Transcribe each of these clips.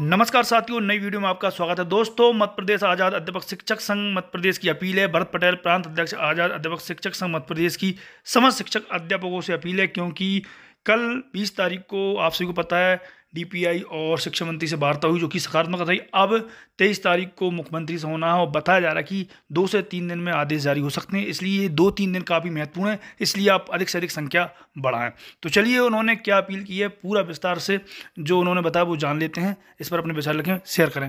नमस्कार साथियों नई वीडियो में आपका स्वागत है दोस्तों मध्य प्रदेश आज़ाद अध्यापक शिक्षक संघ मध्य प्रदेश की अपील है भरत पटेल प्रांत अध्यक्ष आज़ाद अध्यापक शिक्षक संघ मध्य प्रदेश की समस्त शिक्षक अध्यापकों से अपील है क्योंकि कल 20 तारीख को आप सभी को पता है डीपीआई और शिक्षा मंत्री से वार्ता हुई जो कि सकारात्मक रही अब तेईस तारीख को मुख्यमंत्री से होना है और बताया जा रहा है कि दो से तीन दिन में आदेश जारी हो सकते हैं इसलिए ये दो तीन दिन काफ़ी महत्वपूर्ण है इसलिए आप अधिक से अधिक संख्या बढ़ाएं तो चलिए उन्होंने क्या अपील की है पूरा विस्तार से जो उन्होंने बताया वो जान लेते हैं इस पर अपने विचार लिखें शेयर करें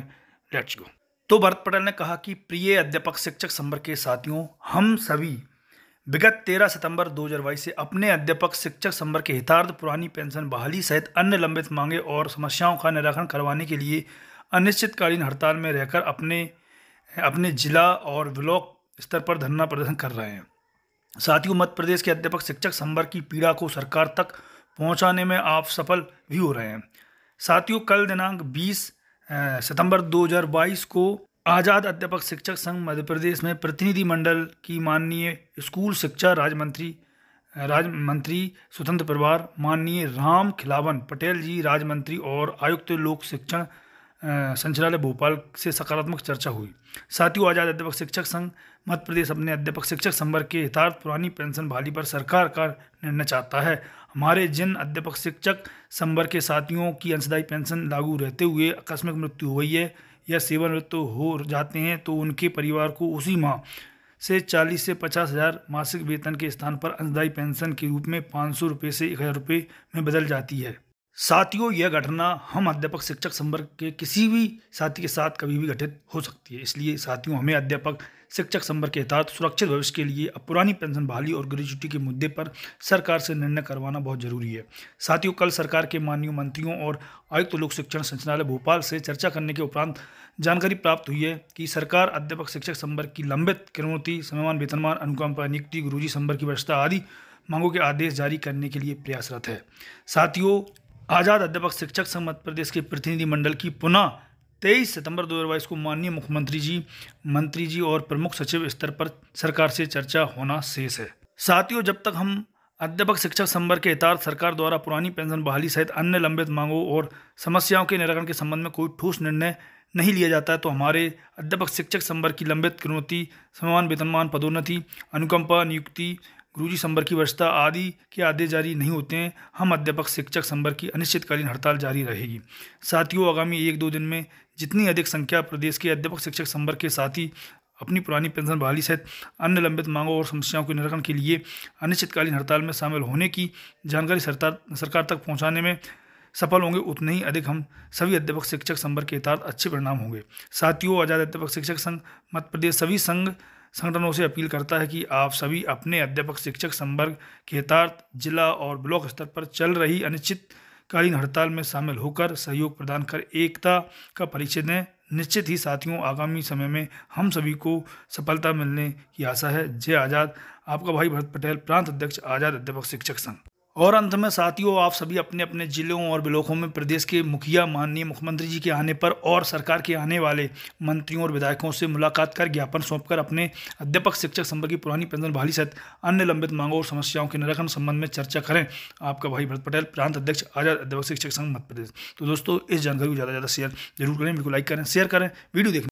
लेट्स गो तो भरत पटेल ने कहा कि प्रिय अध्यापक शिक्षक संवर्ग के साथियों हम सभी विगत 13 सितंबर 2022 से अपने अध्यापक शिक्षक संवर्ग के हितार्थ पुरानी पेंशन बहाली सहित अन्य लंबित मांगे और समस्याओं का निराकरण करवाने के लिए अनिश्चितकालीन हड़ताल में रहकर अपने अपने जिला और ब्लॉक स्तर पर धरना प्रदर्शन कर रहे हैं साथियों मध्य प्रदेश के अध्यापक शिक्षक संवर्ग की पीड़ा को सरकार तक पहुँचाने में आप सफल भी हो रहे हैं साथियों कल दिनांक बीस सितंबर 2022 को आज़ाद अध्यापक शिक्षक संघ मध्य प्रदेश में प्रतिनिधिमंडल की माननीय स्कूल शिक्षा राज्य मंत्री राज्य मंत्री स्वतंत्र प्रभार माननीय राम खिलावन पटेल जी राज्य मंत्री और आयुक्त लोक शिक्षण संचालय भोपाल से सकारात्मक चर्चा हुई साथियों आज़ाद अध्यापक शिक्षक संघ मध्य प्रदेश अपने अध्यापक शिक्षक संवर्ग के हितार्थ पुरानी पेंशन बहाली पर सरकार का निर्णय चाहता है हमारे जिन अध्यापक शिक्षक संवर्ग के साथियों की अंशदायी पेंशन लागू रहते हुए आकस्मिक मृत्यु हुई है या सेवानिवृत्त हो जाते हैं तो उनके परिवार को उसी माह से चालीस से पचास हज़ार मासिक वेतन के स्थान पर अंशदायी पेंशन के रूप में पाँच सौ रुपये से एक हज़ार रुपये में बदल जाती है साथियों यह घटना हम अध्यापक शिक्षक संवर्ग के किसी भी साथी के साथ कभी भी घटित हो सकती है इसलिए साथियों हमें अध्यापक शिक्षक संवर्ग के तहत सुरक्षित भविष्य के लिए अब पुरानी पेंशन बहाली और ग्रेजुटी के मुद्दे पर सरकार से निर्णय करवाना बहुत जरूरी है साथियों कल सरकार के माननीय मंत्रियों और आयुक्त तो लोक शिक्षण संचालय भोपाल से चर्चा करने के उपरांत जानकारी प्राप्त हुई है कि सरकार अध्यापक शिक्षक संवर्ग की लंबित किरणोत्ति समयमान वेतनमान अनुकंपा नियुक्ति गुरुजी संवर्ग की व्यवस्था आदि मांगों के आदेश जारी करने के लिए प्रयासरत है साथियों आज़ाद अध्यापक शिक्षक संघ मध्य प्रदेश के प्रतिनिधिमंडल की पुनः तेईस सितंबर दो हज़ार बाईस को माननीय मुख्यमंत्री जी मंत्री जी और प्रमुख सचिव स्तर पर सरकार से चर्चा होना शेष है साथियों जब तक हम अध्यापक शिक्षक संबर के इतार सरकार द्वारा पुरानी पेंशन बहाली सहित अन्य लंबित मांगों और समस्याओं के निराकरण के संबंध में कोई ठोस निर्णय नहीं लिया जाता है तो हमारे अध्यापक शिक्षक संवर्ग की लंबित चुनौती समान वेतनमान पदोन्नति अनुकंपा नियुक्ति गुरुजी संबर की वर्षता आदि के आदेश जारी नहीं होते हैं हम अध्यापक शिक्षक संबर की अनिश्चितकालीन हड़ताल जारी रहेगी साथियों आगामी एक दो दिन में जितनी अधिक संख्या प्रदेश के अध्यापक शिक्षक संबर के साथी अपनी पुरानी पेंशन बहाली सहित अन्य लंबित मांगों और समस्याओं के निराकरण के लिए अनिश्चितकालीन हड़ताल में शामिल होने की जानकारी सरकार तक पहुँचाने में सफल होंगे उतने ही अधिक हम सभी अध्यापक शिक्षक संबर के तहत अच्छे परिणाम होंगे साथियों आजाद अध्यापक शिक्षक संघ मध्य प्रदेश सभी संघ संगठनों से अपील करता है कि आप सभी अपने अध्यापक शिक्षक संवर्ग के यथार्थ जिला और ब्लॉक स्तर पर चल रही अनिश्चितकालीन हड़ताल में शामिल होकर सहयोग प्रदान कर एकता का परिचय दें निश्चित ही साथियों आगामी समय में हम सभी को सफलता मिलने की आशा है जय आज़ाद आपका भाई भरत पटेल प्रांत अध्यक्ष आज़ाद अध्यापक शिक्षक संघ और अंत में साथियों आप सभी अपने अपने जिलों और ब्लॉकों में प्रदेश के मुखिया माननीय मुख्यमंत्री जी के आने पर और सरकार के आने वाले मंत्रियों और विधायकों से मुलाकात कर ज्ञापन सौंपकर अपने अध्यापक शिक्षक संबंध की पुरानी पेंशन बहाली सहित अन्य लंबित मांगों और समस्याओं के निराकरण संबंध में चर्चा करें आपका भाई भरत पटेल प्रांत अध्यक्ष आजाद अध्यापक शिक्षक संघ मध्य प्रदेश तो दोस्तों इस जानकारी को ज़्यादा ज़्यादा शेयर जरूर करें बिल्कुल लाइक करें शेयर करें वीडियो देखें